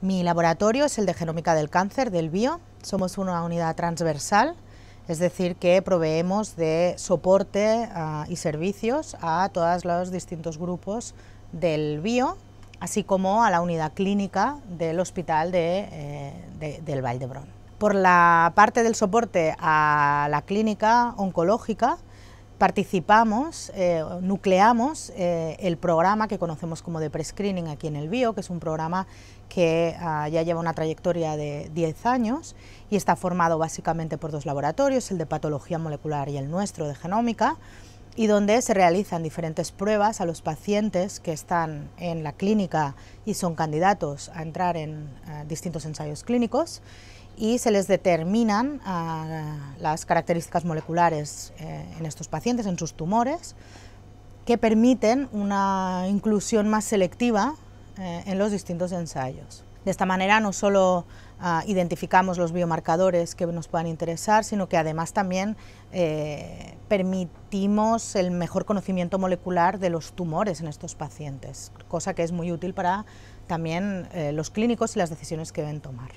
Mi laboratorio es el de Genómica del Cáncer del BIO. Somos una unidad transversal, es decir, que proveemos de soporte ah, y servicios a todos los distintos grupos del BIO, así como a la unidad clínica del Hospital eh, del Valdebrón. Por la parte del soporte a la clínica oncológica, participamos, eh, nucleamos eh, el programa que conocemos como de prescreening aquí en el BIO, que es un programa que ah, ya lleva una trayectoria de 10 años y está formado básicamente por dos laboratorios, el de patología molecular y el nuestro de genómica, y donde se realizan diferentes pruebas a los pacientes que están en la clínica y son candidatos a entrar en ah, distintos ensayos clínicos y se les determinan ah, las características moleculares eh, en estos pacientes, en sus tumores, que permiten una inclusión más selectiva eh, en los distintos ensayos. De esta manera no solo ah, identificamos los biomarcadores que nos puedan interesar, sino que además también eh, permitimos el mejor conocimiento molecular de los tumores en estos pacientes, cosa que es muy útil para también los clínicos y las decisiones que deben tomar.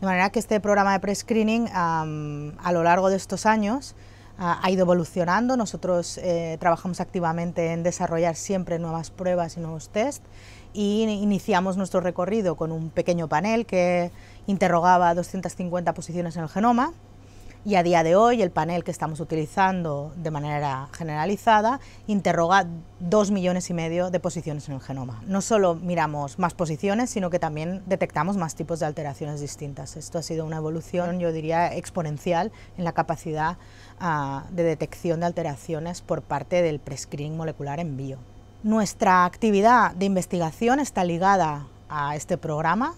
De manera que este programa de pre-screening a lo largo de estos años ah, ha ido evolucionando. Nosotros eh, trabajamos activamente en desarrollar siempre nuevas pruebas y nuevos test y iniciamos nuestro recorrido con un pequeño panel que interrogaba 250 posiciones en el genoma y a día de hoy el panel que estamos utilizando de manera generalizada interroga dos millones y medio de posiciones en el genoma. No solo miramos más posiciones, sino que también detectamos más tipos de alteraciones distintas. Esto ha sido una evolución, yo diría, exponencial en la capacidad ah, de detección de alteraciones por parte del prescreen molecular en bio. Nuestra actividad de investigación está ligada a este programa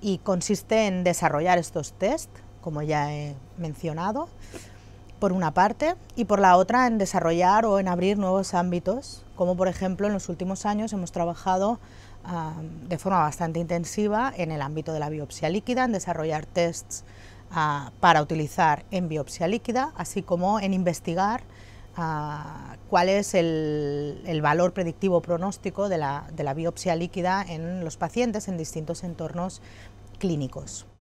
y consiste en desarrollar estos tests como ya he mencionado, por una parte, y por la otra en desarrollar o en abrir nuevos ámbitos, como por ejemplo en los últimos años hemos trabajado ah, de forma bastante intensiva en el ámbito de la biopsia líquida, en desarrollar tests ah, para utilizar en biopsia líquida, así como en investigar ah, cuál es el, valor predictivo pronóstico de la biopsia líquida en los pacientes en distintos entornos clínicos.